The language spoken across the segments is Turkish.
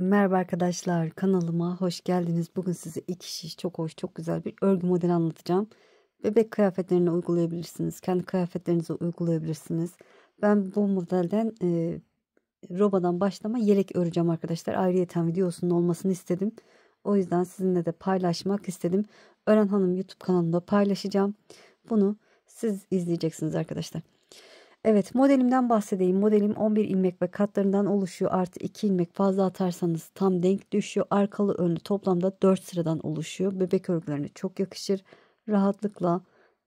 Merhaba arkadaşlar kanalıma hoş geldiniz. Bugün size iki şiş çok hoş çok güzel bir örgü modeli anlatacağım. Bebek kıyafetlerine uygulayabilirsiniz. Kendi kıyafetlerinize uygulayabilirsiniz. Ben bu modelden e, robadan başlama yelek öreceğim arkadaşlar. Ayrıyeten videosunun olmasını istedim. O yüzden sizinle de paylaşmak istedim. Ören Hanım YouTube kanalında paylaşacağım. Bunu siz izleyeceksiniz arkadaşlar. Evet modelimden bahsedeyim. Modelim 11 ilmek ve katlarından oluşuyor. Artı 2 ilmek fazla atarsanız tam denk düşüyor. Arkalı önlü toplamda 4 sıradan oluşuyor. Bebek örgülerine çok yakışır. Rahatlıkla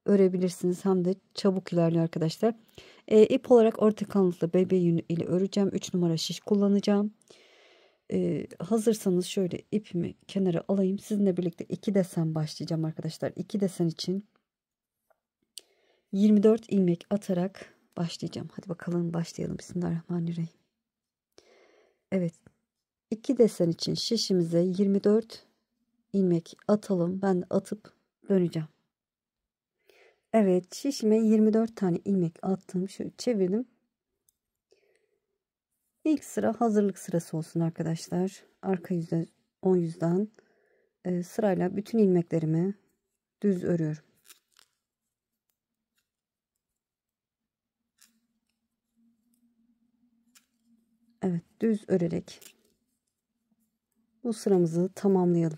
örebilirsiniz. Hem de çabuk ilerliyor arkadaşlar. E, ip olarak orta kalınlıklı bebe yünü ile öreceğim. 3 numara şiş kullanacağım. E, hazırsanız şöyle ipimi kenara alayım. Sizinle birlikte 2 desen başlayacağım arkadaşlar. 2 desen için 24 ilmek atarak başlayacağım. Hadi bakalım başlayalım. Bismillahirrahmanirrahim. Evet. 2 desen için şişimize 24 ilmek atalım. Ben de atıp döneceğim. Evet şişime 24 tane ilmek attım. Şöyle çevirdim. İlk sıra hazırlık sırası olsun arkadaşlar. Arka yüzde 10 yüzden e, sırayla bütün ilmeklerimi düz örüyorum. Evet düz örerek bu sıramızı tamamlayalım.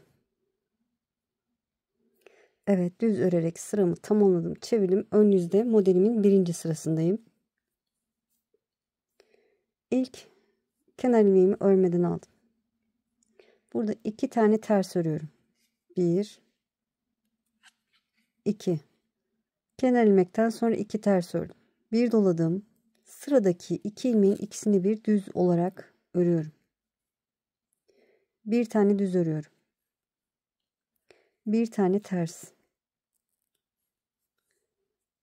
Evet düz örerek sıramı tamamladım. Çevirim ön yüzde modelimin birinci sırasındayım. İlk kenar ilmeğimi örmeden aldım. Burada iki tane ters örüyorum. Bir, iki. Kenar ilmekten sonra iki ters ördüm. Bir doladım. Sıradaki iki ilmeğin ikisini bir düz olarak örüyorum. Bir tane düz örüyorum. Bir tane ters.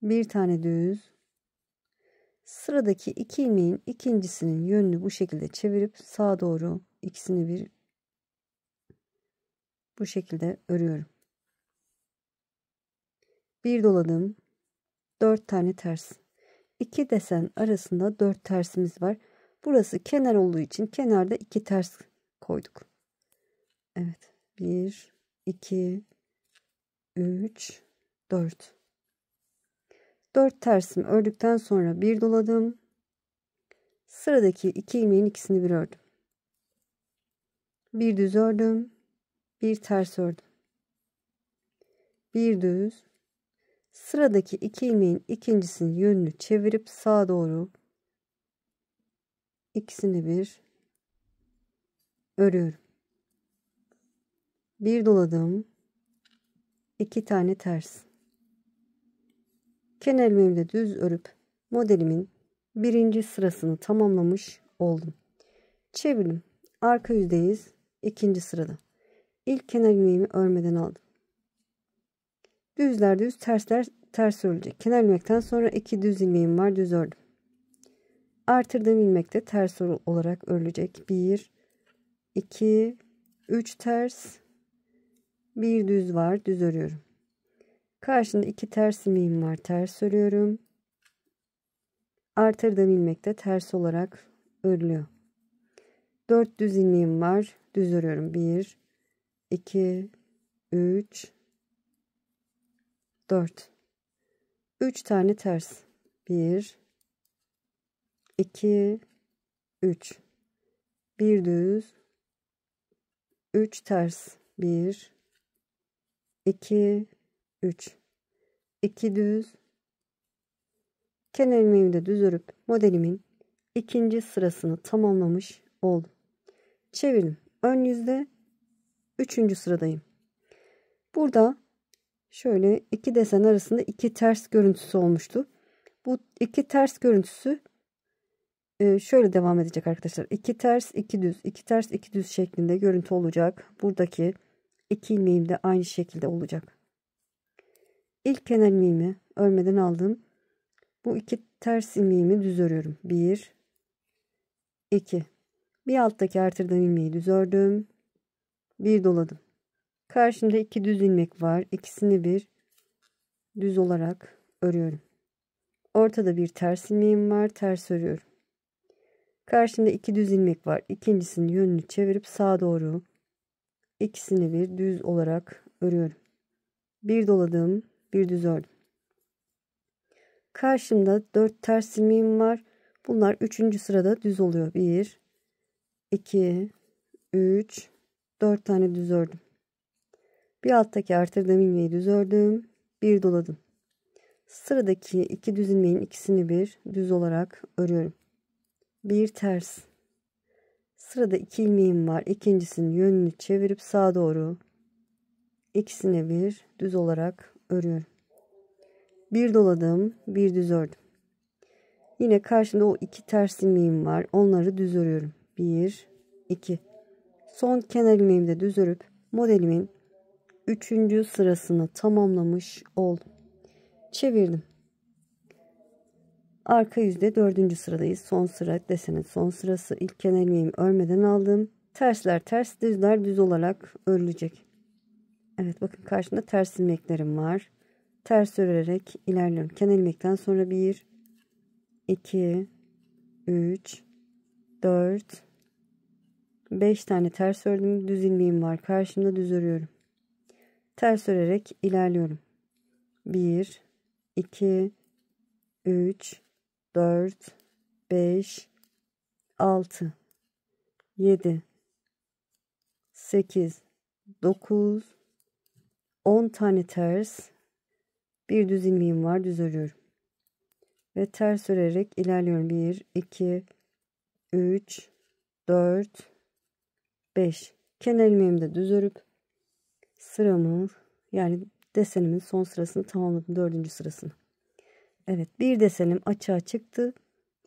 Bir tane düz. Sıradaki iki ilmeğin ikincisinin yönünü bu şekilde çevirip sağa doğru ikisini bir bu şekilde örüyorum. Bir doladım. Dört tane ters. İki desen arasında dört tersimiz var. Burası kenar olduğu için kenarda iki ters koyduk. Evet. Bir, iki, üç, dört. Dört tersimi ördükten sonra bir doladım. Sıradaki iki ilmeğin ikisini bir ördüm. Bir düz ördüm. Bir ters ördüm. Bir düz, Sıradaki iki ilmeğin ikincisinin yönünü çevirip sağa doğru ikisini bir örüyorum. Bir doladım. iki tane ters. Kenar ilmeğimi de düz örüp modelimin birinci sırasını tamamlamış oldum. Çevirdim. Arka yüzdeyiz. ikinci sırada. İlk kenar ilmeğimi örmeden aldım. Düzler düz, tersler ters örülecek. Kenar ilmekten sonra iki düz ilmeğim var, düz ördüm. Artırdığım ilmek de ters olarak örülecek. 1 2 3 ters bir düz var, düz örüyorum. Karşında iki ters ilmeğim var, ters örüyorum. Artırdığım ilmek de ters olarak örülüyor. 4 düz ilmeğim var. Düz örüyorum. 1 2 3 4 3 tane ters 1 2 3 1 düz 3 ters 1 2 3 2 düz kenar ilmeğimi de düz örüp modelimin ikinci sırasını tamamlamış oldum. Çevirdim. Ön yüzde üçüncü sıradayım. Burada şöyle iki desen arasında iki ters görüntüsü olmuştu. Bu iki ters görüntüsü e, şöyle devam edecek arkadaşlar. İki ters, iki düz, iki ters, iki düz şeklinde görüntü olacak. Buradaki iki ilmeğim de aynı şekilde olacak. İlk kenar ilmeğimi örmeden aldım. Bu iki ters ilmeğimi düz örüyorum. Bir, iki. Bir alttaki artırdığım ilmeği düz ördüm. Bir doladım. Karşımda iki düz ilmek var. İkisini bir düz olarak örüyorum. Ortada bir ters ilmeğim var. Ters örüyorum. Karşımda iki düz ilmek var. İkincisinin yönünü çevirip sağa doğru ikisini bir düz olarak örüyorum. Bir doladım, bir düz ördüm. Karşımda dört ters ilmeğim var. Bunlar üçüncü sırada düz oluyor. Bir, iki, üç, dört tane düz ördüm. Bir alttaki artırdığım ilmeği düz ördüm. Bir doladım. Sıradaki iki düz ilmeğin ikisini bir düz olarak örüyorum. Bir ters. Sırada iki ilmeğim var. İkincisinin yönünü çevirip sağa doğru ikisini bir düz olarak örüyorum. Bir doladım, bir düz ördüm. Yine karşımda o iki ters ilmeğim var. Onları düz örüyorum. Bir, iki. Son kenar ilmeğimi de düz örüp modelimin üçüncü sırasını tamamlamış oldum. Çevirdim. Arka yüzde dördüncü sıradayız. Son sıra desenin son sırası. İlk kenar ilmeğimi örmeden aldım. Tersler ters, düzler düz olarak örülecek. Evet bakın karşımda ters ilmeklerim var. Ters örerek ilerliyorum. Kenar ilmekten sonra bir, iki, üç, dört, beş tane ters ördüm. Düz ilmeğim var. Karşımda düz örüyorum. Ters örerek ilerliyorum. 1, 2, 3, 4, 5, 6, 7, 8, 9, 10 tane ters bir düz ilmeğim var düz örüyorum. Ve ters örerek ilerliyorum. 1, 2, 3, 4, 5. Kenar ilmeğimi de düz örüp sıramı yani desenimin son sırasını tamamladım. Dördüncü sırasını. Evet bir desenim açığa çıktı.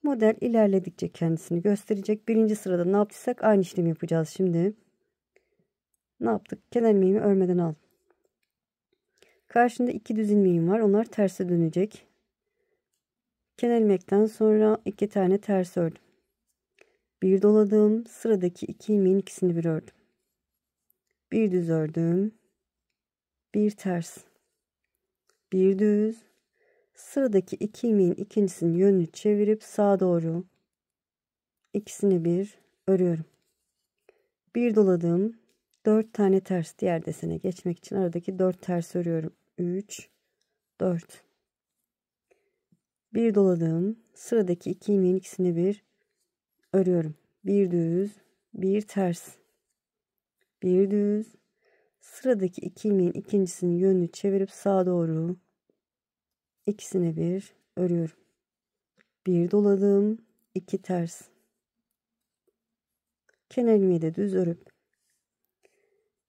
Model ilerledikçe kendisini gösterecek. Birinci sırada ne yaptıysak aynı işlemi yapacağız şimdi. Ne yaptık? Kenar ilmeğimi örmeden al. Karşında iki düz ilmeğim var. Onlar terse dönecek. Kenar ilmekten sonra iki tane ters ördüm. Bir doladım. Sıradaki iki ilmeğin ikisini bir ördüm. Bir düz ördüm bir ters, bir düz. Sıradaki iki ilmeğin ikincisinin yönünü çevirip sağa doğru ikisini bir örüyorum. Bir doladım. Dört tane ters diğer desene geçmek için aradaki dört ters örüyorum. Üç, dört. Bir doladım. Sıradaki iki ilmeğin ikisini bir örüyorum. Bir düz, bir ters. Bir düz, Sıradaki iki ilmeğin ikincisinin yönünü çevirip sağa doğru ikisine bir örüyorum. Bir doladım, iki ters. Kenar ilmeği de düz örüp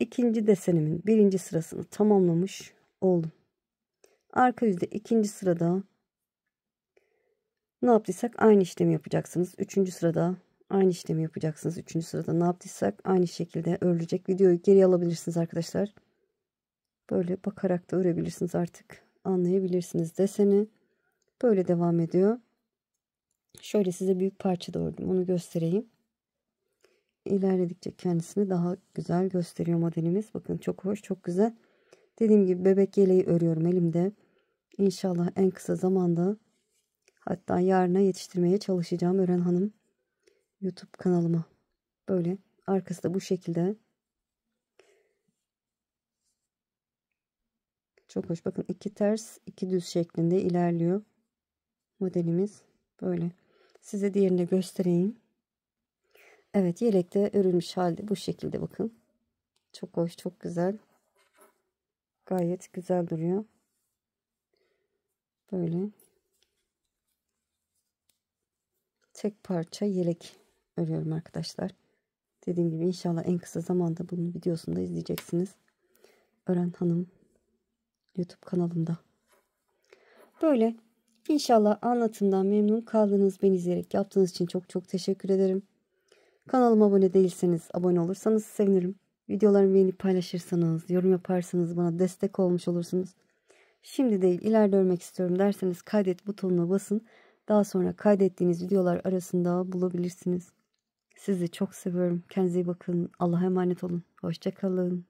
ikinci desenimin birinci sırasını tamamlamış oldum. Arka yüzde ikinci sırada ne yaptıysak aynı işlemi yapacaksınız. Üçüncü sırada aynı işlemi yapacaksınız. Üçüncü sırada ne yaptıysak aynı şekilde örülecek. Videoyu geri alabilirsiniz arkadaşlar. Böyle bakarak da örebilirsiniz artık. Anlayabilirsiniz deseni. Böyle devam ediyor. Şöyle size büyük parça da ördüm. Onu göstereyim. İlerledikçe kendisini daha güzel gösteriyor modelimiz. Bakın çok hoş, çok güzel. Dediğim gibi bebek yeleği örüyorum elimde. İnşallah en kısa zamanda hatta yarına yetiştirmeye çalışacağım Ören Hanım. YouTube kanalıma. Böyle arkası da bu şekilde. Çok hoş. Bakın iki ters, iki düz şeklinde ilerliyor modelimiz. Böyle. Size diğerini göstereyim. Evet, yelekte örülmüş halde bu şekilde bakın. Çok hoş, çok güzel. Gayet güzel duruyor. Böyle. Tek parça yelek örüyorum arkadaşlar. Dediğim gibi inşallah en kısa zamanda bunun videosunu da izleyeceksiniz. Ören Hanım YouTube kanalımda. Böyle İnşallah anlatımdan memnun kaldınız. Beni izleyerek yaptığınız için çok çok teşekkür ederim. Kanalıma abone değilseniz abone olursanız sevinirim. Videolarımı beğenip paylaşırsanız, yorum yaparsanız bana destek olmuş olursunuz. Şimdi değil ileride örmek istiyorum derseniz kaydet butonuna basın. Daha sonra kaydettiğiniz videolar arasında bulabilirsiniz. Sizi çok seviyorum. Kendinize iyi bakın. Allah'a emanet olun. Hoşçakalın.